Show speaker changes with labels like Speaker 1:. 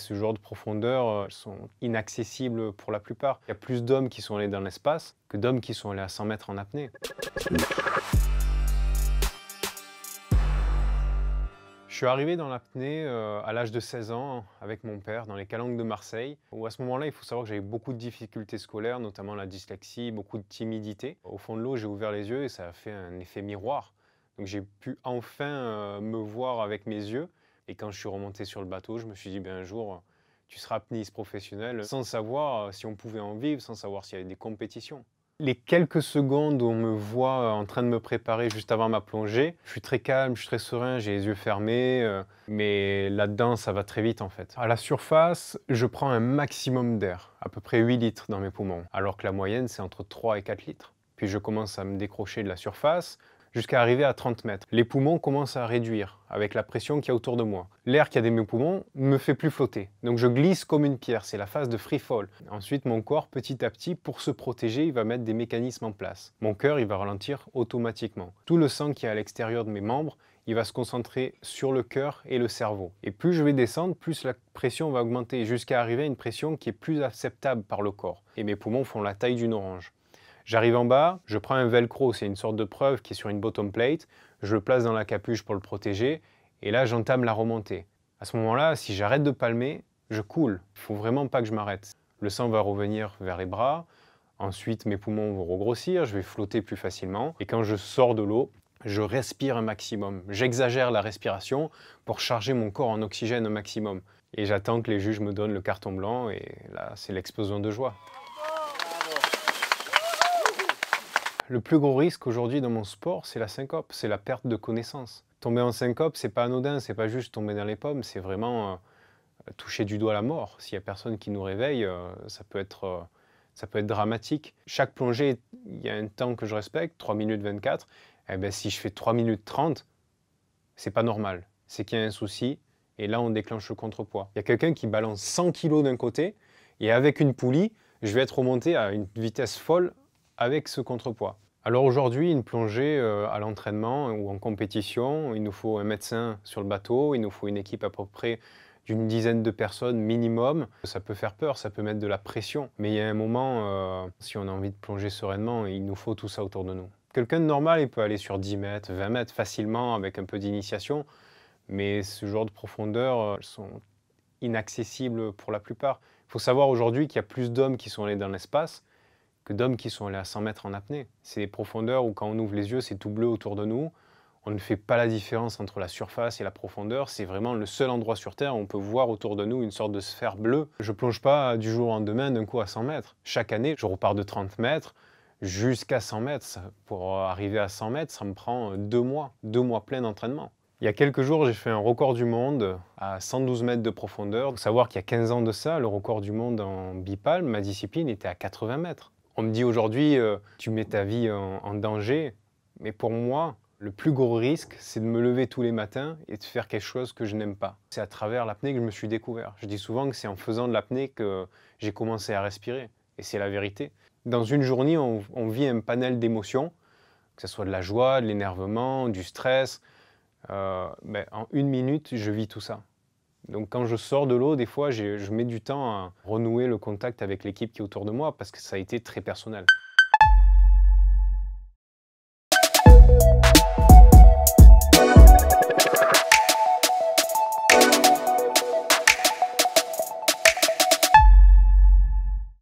Speaker 1: Ce genre de profondeur euh, sont inaccessibles pour la plupart. Il y a plus d'hommes qui sont allés dans l'espace que d'hommes qui sont allés à 100 mètres en apnée. Je suis arrivé dans l'apnée euh, à l'âge de 16 ans avec mon père dans les calanques de Marseille, où à ce moment-là, il faut savoir que j'avais beaucoup de difficultés scolaires, notamment la dyslexie, beaucoup de timidité. Au fond de l'eau, j'ai ouvert les yeux et ça a fait un effet miroir. Donc j'ai pu enfin euh, me voir avec mes yeux. Et quand je suis remonté sur le bateau, je me suis dit, ben, un jour, tu seras apnéiste professionnel sans savoir euh, si on pouvait en vivre, sans savoir s'il y avait des compétitions. Les quelques secondes où on me voit euh, en train de me préparer juste avant ma plongée, je suis très calme, je suis très serein, j'ai les yeux fermés, euh, mais là-dedans, ça va très vite en fait. À la surface, je prends un maximum d'air, à peu près 8 litres dans mes poumons, alors que la moyenne, c'est entre 3 et 4 litres. Puis je commence à me décrocher de la surface, jusqu'à arriver à 30 mètres. Les poumons commencent à réduire avec la pression qu'il y a autour de moi. L'air qui a des mes poumons me fait plus flotter. Donc je glisse comme une pierre, c'est la phase de free fall. Ensuite, mon corps, petit à petit, pour se protéger, il va mettre des mécanismes en place. Mon cœur, il va ralentir automatiquement. Tout le sang qui est à l'extérieur de mes membres, il va se concentrer sur le cœur et le cerveau. Et plus je vais descendre, plus la pression va augmenter jusqu'à arriver à une pression qui est plus acceptable par le corps. Et mes poumons font la taille d'une orange. J'arrive en bas, je prends un velcro, c'est une sorte de preuve qui est sur une bottom plate, je le place dans la capuche pour le protéger, et là j'entame la remontée. À ce moment-là, si j'arrête de palmer, je coule. Il faut vraiment pas que je m'arrête. Le sang va revenir vers les bras, ensuite mes poumons vont regrossir, je vais flotter plus facilement, et quand je sors de l'eau, je respire un maximum. J'exagère la respiration pour charger mon corps en oxygène au maximum. Et j'attends que les juges me donnent le carton blanc, et là c'est l'explosion de joie. le plus gros risque aujourd'hui dans mon sport, c'est la syncope, c'est la perte de connaissance. Tomber en syncope, c'est pas anodin, c'est pas juste tomber dans les pommes, c'est vraiment euh, toucher du doigt la mort. S'il y a personne qui nous réveille, euh, ça peut être euh, ça peut être dramatique. Chaque plongée, il y a un temps que je respecte, 3 minutes 24. Eh ben, si je fais 3 minutes 30, c'est pas normal. C'est qu'il y a un souci et là on déclenche le contrepoids. Il y a quelqu'un qui balance 100 kg d'un côté et avec une poulie, je vais être remonté à une vitesse folle avec ce contrepoids. Alors aujourd'hui, une plongée euh, à l'entraînement ou en compétition, il nous faut un médecin sur le bateau, il nous faut une équipe à peu près d'une dizaine de personnes minimum. Ça peut faire peur, ça peut mettre de la pression, mais il y a un moment, euh, si on a envie de plonger sereinement, il nous faut tout ça autour de nous. Quelqu'un de normal, il peut aller sur 10 mètres, 20 mètres facilement avec un peu d'initiation, mais ce genre de profondeur euh, sont inaccessibles pour la plupart. Il faut savoir aujourd'hui qu'il y a plus d'hommes qui sont allés dans l'espace, que d'hommes qui sont allés à 100 mètres en apnée. C'est des profondeurs où quand on ouvre les yeux, c'est tout bleu autour de nous. On ne fait pas la différence entre la surface et la profondeur. C'est vraiment le seul endroit sur Terre où on peut voir autour de nous une sorte de sphère bleue. Je plonge pas du jour au lendemain d'un coup à 100 mètres. Chaque année, je repars de 30 mètres jusqu'à 100 mètres. Pour arriver à 100 mètres, ça me prend deux mois, deux mois pleins d'entraînement. Il y a quelques jours, j'ai fait un record du monde à 112 mètres de profondeur. Faut savoir qu'il y a 15 ans de ça, le record du monde en bipalme, ma discipline, était à 80 mètres. On me dit aujourd'hui, euh, tu mets ta vie en, danger, mais pour moi, le plus gros risque, c'est de me lever tous les matins et de faire quelque chose que je n'aime pas. C'est à travers l'apnée que je me suis découvert. Je dis souvent que c'est en faisant de l'apnée que j'ai commencé à respirer, et c'est la vérité. Dans une journée, on, vit un panel d'émotions, que ce soit de la joie, de l'énervement, du stress. Euh, ben, en une minute, je vis tout ça. Donc quand je sors de l'eau, des fois, je mets du temps à renouer le contact avec l'équipe qui est autour de moi parce que ça a été très personnel.